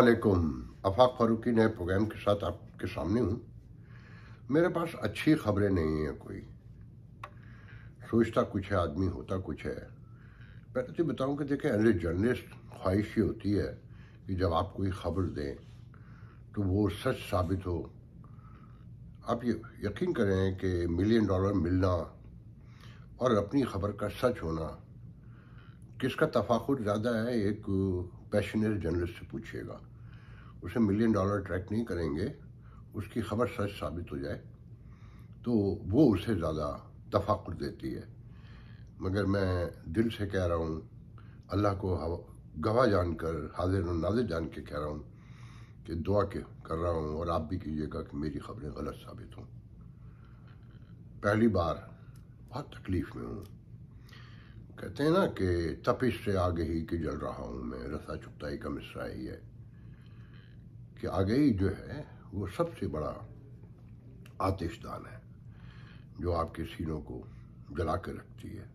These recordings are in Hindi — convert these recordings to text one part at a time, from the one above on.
वालेकुम अफाक फारूकी नए प्रोग्राम के साथ आपके सामने हूँ मेरे पास अच्छी खबरें नहीं है कोई सोचता कुछ है आदमी होता कुछ है पहले तो बताऊँ कि देखे एज ए जर्नलिस्ट ख्वाहिश ही होती है कि जब आप कोई खबर दें तो वो सच साबित हो आप ये यकीन करें कि मिलियन डॉलर मिलना और अपनी खबर का सच होना किसका तफाखुर ज़्यादा है एक पैशनर जर्नलिस्ट से पूछिएगा उसे मिलियन डॉलर ट्रैक नहीं करेंगे उसकी खबर सच साबित हो जाए तो वो उसे ज़्यादा तफाकुर देती है मगर मैं दिल से कह रहा हूँ अल्लाह को गवाह जानकर हाजिर और नाजिर जान के कह रहा हूँ कि दुआ के कर रहा हूँ और आप भी कीजिएगा कि मेरी खबरें गलत साबित हों पहली बार बहुत तकलीफ़ में हूँ कहते हैं ना कि तपिश से आगे ही कि जल रहा हूँ मैं रसा चुपताई का मिसरा ही है कि ही जो है वो सबसे बड़ा आतिशदान है जो आपके सीनों को जला कर रखती है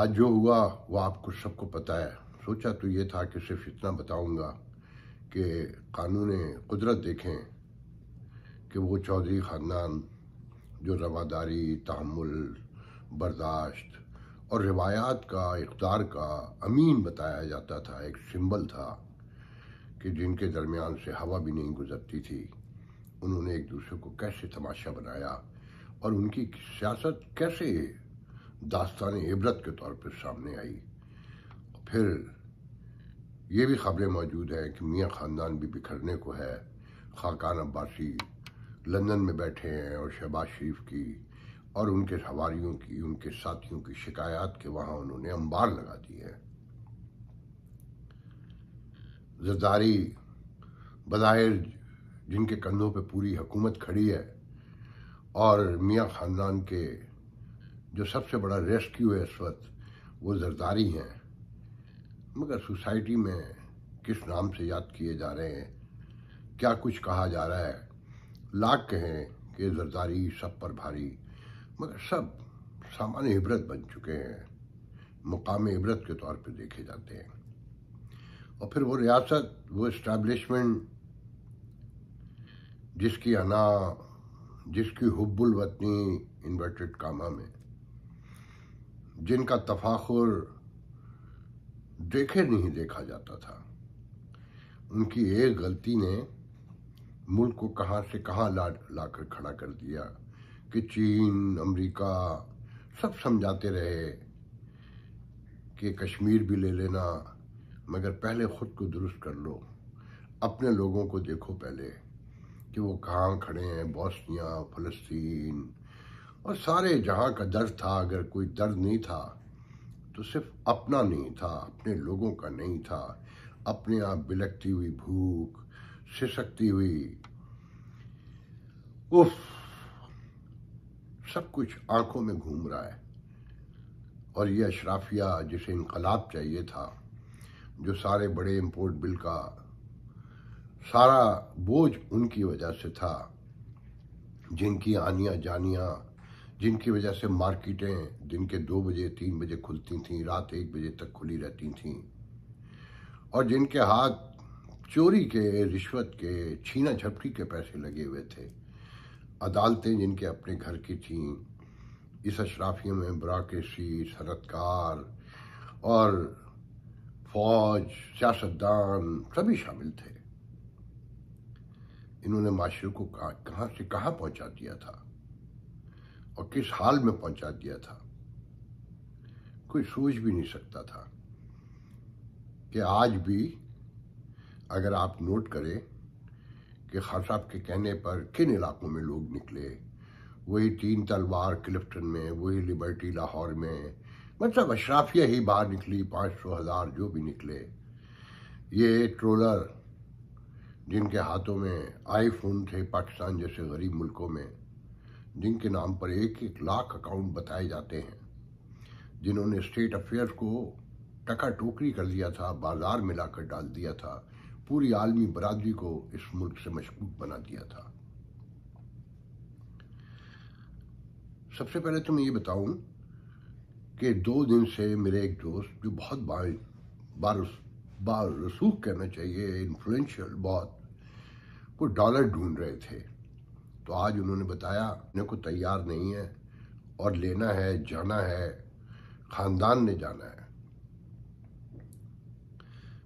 आज जो हुआ वो आपको सबको पता है सोचा तो ये था कि सिर्फ इतना बताऊंगा कि कानून कुदरत देखें कि वो चौधरी ख़ानदान जो रवादारी तहमुल बर्दाश्त और रिवायात का इकदार का अमीन बताया जाता था एक सिंबल था कि जिनके दरमियान से हवा भी नहीं गुजरती थी उन्होंने एक दूसरे को कैसे तमाशा बनाया और उनकी सियासत कैसे दास्तान इबरत के तौर पर सामने आई फिर ये भी खबरें मौजूद हैं कि मियाँ ख़ानदान भी बिखरने को है खाकान अब्बासी लंदन में बैठे हैं और शहबाज शरीफ की और उनके सवारीयों की उनके साथियों की शिकायत के वहाँ उन्होंने अंबार लगा दिए हैं जरदारी बज़ाहिर जिनके कंधों पे पूरी हुकूमत खड़ी है और मियाँ ख़ानदान के जो सबसे बड़ा रेस्क्यू है इस वक्त वो जरदारी हैं मगर सोसाइटी में किस नाम से याद किए जा रहे हैं क्या कुछ कहा जा रहा है लाख कहें कि जरदारी सब पर भारी मगर सब सामान्य इबरत बन चुके हैं मुकाम इबरत के तौर पर देखे जाते हैं और फिर वो रियासत वो इस्टेब्लिशमेंट जिसकी अना जिसकी हुब्बुल वतनी इन्वर्टेड कामा में जिनका तफाखुर देखे नहीं देखा जाता था उनकी एक गलती ने मुल्क को कहाँ से कहाँ ला ला कर खड़ा कर दिया कि चीन अमेरिका सब समझाते रहे कि कश्मीर भी ले लेना मगर पहले ख़ुद को दुरुस्त कर लो अपने लोगों को देखो पहले कि वो कहाँ खड़े हैं बोस्निया फ़लस्तीन और सारे जहाँ का दर्द था अगर कोई दर्द नहीं था तो सिर्फ अपना नहीं था अपने लोगों का नहीं था अपने आप बिलकती हुई भूख सिसकती हुई उफ सब कुछ आंखों में घूम रहा है और ये अशराफिया जिसे इनकलाब चाहिए था जो सारे बड़े इम्पोर्ट बिल का सारा बोझ उनकी वजह से था जिनकी आनियाँ जानियाँ जिनकी वजह से मार्केटें दिन के दो बजे तीन बजे खुलती थीं रात एक बजे तक खुली रहती थीं और जिनके हाथ चोरी के रिश्वत के छीना झपटी के पैसे लगे हुए थे अदालतें जिनके अपने घर की थीं इस अशराफियों में ब्राकेशी सनतकार और फौज सियासतदान सभी शामिल थे इन्होंने माशरे को कहाँ से कहाँ पहुंचा दिया था और किस हाल में पहुंचा दिया था कोई सोच भी नहीं सकता था कि आज भी अगर आप नोट करें कि खान साहब के कहने पर किन इलाकों में लोग निकले वही तीन तलवार क्लिफ्टन में वही लिबर्टी लाहौर में मतलब अशराफिया ही बाहर निकली पाँच सौ हज़ार जो भी निकले ये ट्रोलर जिनके हाथों में आईफोन थे पाकिस्तान जैसे गरीब मुल्कों में जिनके नाम पर एक एक लाख अकाउंट बताए जाते हैं जिन्होंने स्टेट अफेयर्स को टका टोकरी कर दिया था बाजार में लाकर डाल दिया था पूरी आलमी बरादरी को इस मुल्क से मशकूक बना दिया था सबसे पहले तो मैं ये बताऊं कि दो दिन से मेरे एक दोस्त जो बहुत बार बार रसूख कहना चाहिए इन्फ्लुएंशियल बहुत वो डॉलर ढूंढ रहे थे तो आज उन्होंने बताया मेरे को तैयार नहीं है और लेना है जाना है ख़ानदान ने जाना है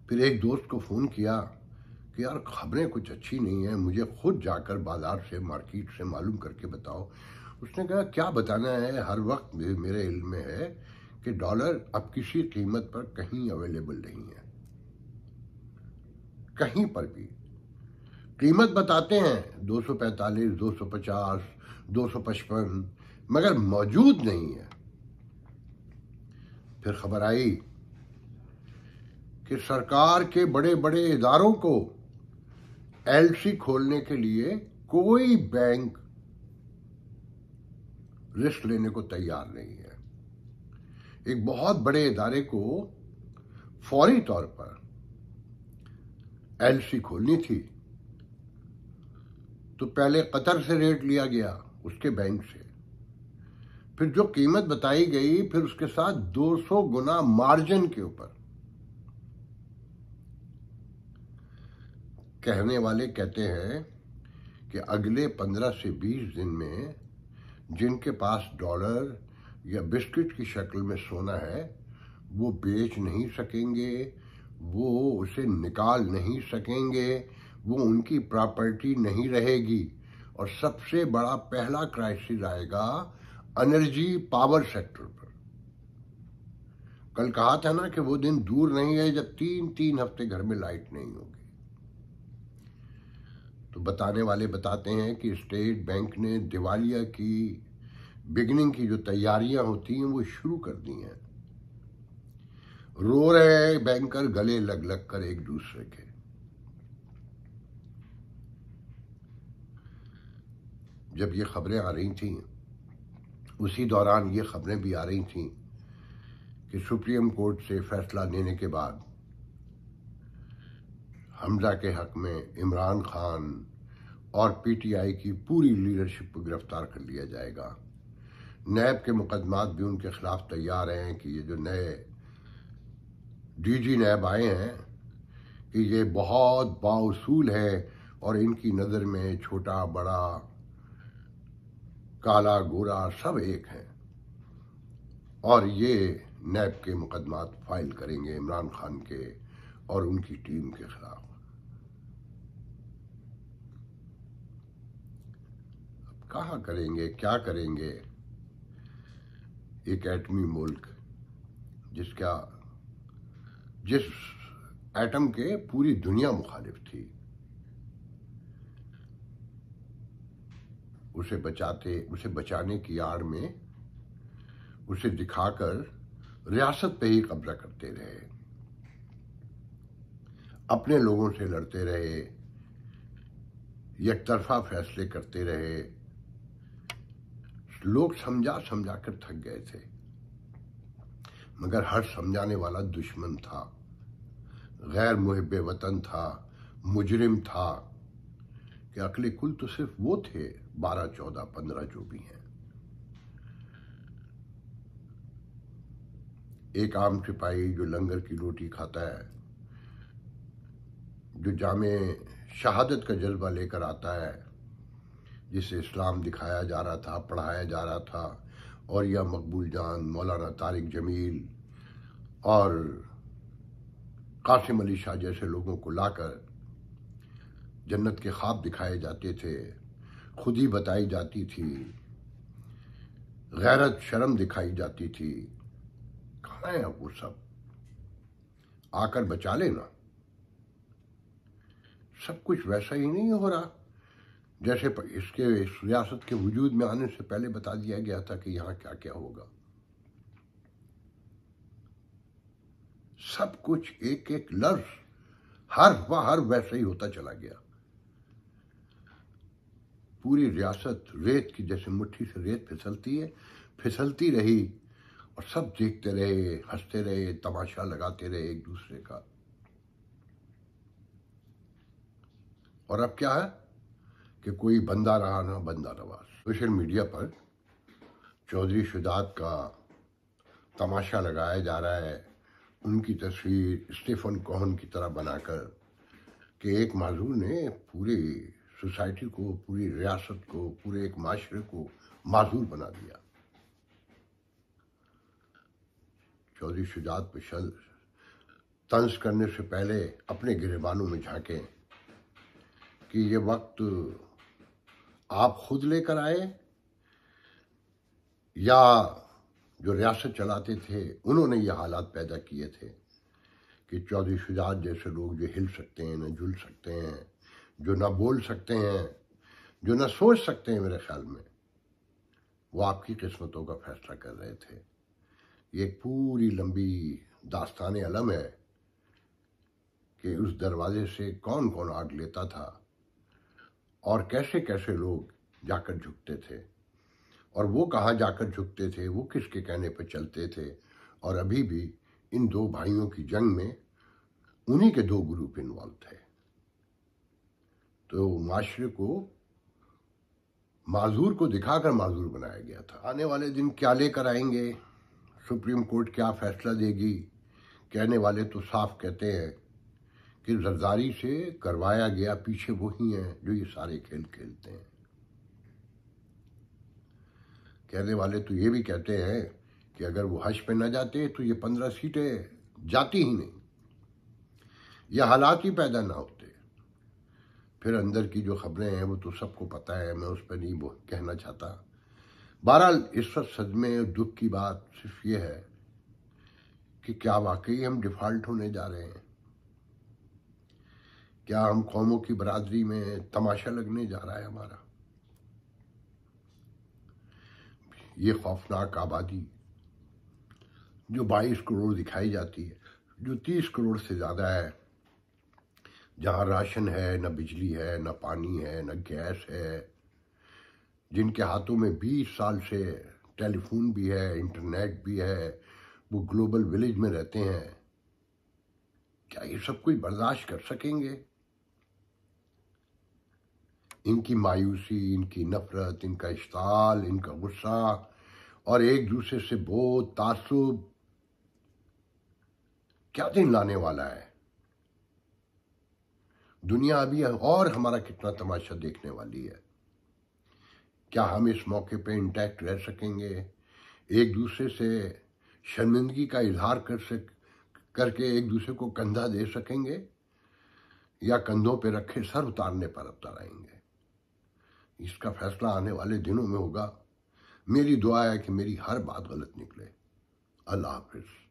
फिर एक दोस्त को फ़ोन किया कि यार खबरें कुछ अच्छी नहीं है मुझे खुद जाकर बाज़ार से मार्केट से मालूम करके बताओ उसने कहा क्या बताना है हर वक्त मेरे इल्म में है कि डॉलर अब किसी कीमत पर कहीं अवेलेबल नहीं है कहीं पर भी कीमत बताते हैं 245, 250, 255 मगर मौजूद नहीं है फिर खबर आई कि सरकार के बड़े बड़े इदारों को एलसी खोलने के लिए कोई बैंक रिस्क लेने को तैयार नहीं है एक बहुत बड़े इदारे को फौरी तौर पर एलसी खोलनी थी तो पहले कतर से रेट लिया गया उसके बैंक से फिर जो कीमत बताई गई फिर उसके साथ 200 गुना मार्जिन के ऊपर कहने वाले कहते हैं कि अगले 15 से 20 दिन में जिनके पास डॉलर या बिस्किट की शक्ल में सोना है वो बेच नहीं सकेंगे वो उसे निकाल नहीं सकेंगे वो उनकी प्रॉपर्टी नहीं रहेगी और सबसे बड़ा पहला क्राइसिस आएगा एनर्जी पावर सेक्टर पर कल कहा था ना कि वो दिन दूर नहीं है जब तीन तीन हफ्ते घर में लाइट नहीं होगी तो बताने वाले बताते हैं कि स्टेट बैंक ने दिवालिया की बिगनिंग की जो तैयारियां होती हैं वो शुरू कर दी हैं रो रहे हैं बैंकर गले लग लग कर एक दूसरे के जब ये खबरें आ रही थी उसी दौरान ये खबरें भी आ रही थी कि सुप्रीम कोर्ट से फैसला लेने के बाद हमजा के हक में इमरान खान और पीटीआई की पूरी लीडरशिप को गिरफ्तार कर लिया जाएगा नैब के मुकदमात भी उनके खिलाफ तैयार हैं कि ये जो नए डीजी नैब आए हैं कि ये बहुत बाउसूल है और इनकी नज़र में छोटा बड़ा काला गोरा सब एक हैं और ये नैब के मुकदमात फाइल करेंगे इमरान खान के और उनकी टीम के खिलाफ कहाँ करेंगे क्या करेंगे एक एटमी मुल्क जिसका जिस एटम के पूरी दुनिया मुखालिफ थी उसे बचाते उसे बचाने की आड़ में उसे दिखाकर रियासत पे ही कब्जा करते रहे अपने लोगों से लड़ते रहे एक तरफा फैसले करते रहे लोग समझा समझा कर थक गए थे मगर हर समझाने वाला दुश्मन था गैर मुहब वतन था मुजरिम था कि अकले कुल तो सिर्फ वो थे बारह चौदह पंद्रह जो भी हैं एक आम सिपाही जो लंगर की रोटी खाता है जो जामे शहादत का जज्बा लेकर आता है जिसे इस्लाम दिखाया जा रहा था पढ़ाया जा रहा था और यह मकबूल जान मौलाना तारिक जमील और कासिम अली शाह जैसे लोगों को लाकर जन्नत के ख्वाब दिखाए जाते थे खुद ही बताई जाती थी गैरत शर्म दिखाई जाती थी कहाँ है वो सब आकर बचा लेना सब कुछ वैसा ही नहीं हो रहा जैसे इसके इस रियासत के वजूद में आने से पहले बता दिया गया था कि यहां क्या क्या होगा सब कुछ एक एक लफ्ज हर व हर वैसे ही होता चला गया पूरी रियासत रेत की जैसे मुट्ठी से रेत फिसलती है फिसलती रही और सब देखते रहे हंसते रहे तमाशा लगाते रहे एक दूसरे का और अब क्या है कि कोई बंदा रहा ना बंदा नवाज सोशल मीडिया पर चौधरी शुदात का तमाशा लगाया जा रहा है उनकी तस्वीर स्टीफन कोहन की तरह बनाकर कि एक माजूर ने पूरी सोसाइटी को पूरी रियासत को पूरे एक माशरे को माजूर बना दिया चौधरी शुजात पर तंज करने से पहले अपने गिरबानों में झांकें कि ये वक्त आप खुद लेकर आए या जो रियासत चलाते थे उन्होंने ये हालात पैदा किए थे कि चौधरी शुजात जैसे लोग जो हिल सकते हैं ना जुल सकते हैं जो ना बोल सकते हैं जो ना सोच सकते हैं मेरे ख्याल में वो आपकी किस्मतों का फैसला कर रहे थे ये एक पूरी लंबी दास्तान अलम है कि उस दरवाजे से कौन कौन आग लेता था और कैसे कैसे लोग जाकर झुकते थे और वो कहाँ जाकर झुकते थे वो किसके कहने पर चलते थे और अभी भी इन दो भाइयों की जंग में उन्हीं के दो ग्रुप इन्वॉल्व थे तो माशरे को माजूर को दिखाकर माजूर बनाया गया था आने वाले दिन क्या लेकर आएंगे सुप्रीम कोर्ट क्या फैसला देगी कहने वाले तो साफ कहते हैं कि जरदारी से करवाया गया पीछे वही हैं जो ये सारे खेल खेलते हैं कहने वाले तो ये भी कहते हैं कि अगर वो हज पे न जाते तो ये पंद्रह सीटें जाती ही नहीं यह हालात ही पैदा ना होते फिर अंदर की जो खबरें हैं वो तो सबको पता है मैं उस पर नहीं कहना चाहता बहरहाल इस वक्त सदमे और दुख की बात सिर्फ ये है कि क्या वाकई हम डिफ़ॉल्ट होने जा रहे हैं क्या हम कौमों की बरादरी में तमाशा लगने जा रहा है हमारा ये खौफनाक आबादी जो 22 करोड़ दिखाई जाती है जो 30 करोड़ से ज़्यादा है जहाँ राशन है न बिजली है न पानी है न गैस है जिनके हाथों में 20 साल से टेलीफोन भी है इंटरनेट भी है वो ग्लोबल विलेज में रहते हैं क्या ये सब कुछ बर्दाश्त कर सकेंगे इनकी मायूसी इनकी नफ़रत इनका इश्ताल इनका गुस्सा और एक दूसरे से बहुत तासुब क्या दिन लाने वाला है दुनिया अभी और हमारा कितना तमाशा देखने वाली है क्या हम इस मौके पे इंटैक्ट रह सकेंगे एक दूसरे से शर्मिंदगी का इजहार कर सक करके एक दूसरे को कंधा दे सकेंगे या कंधों पे रखे सर उतारने पर अवतार आएंगे इसका फैसला आने वाले दिनों में होगा मेरी दुआ है कि मेरी हर बात गलत निकले अल्लाह हाफिज़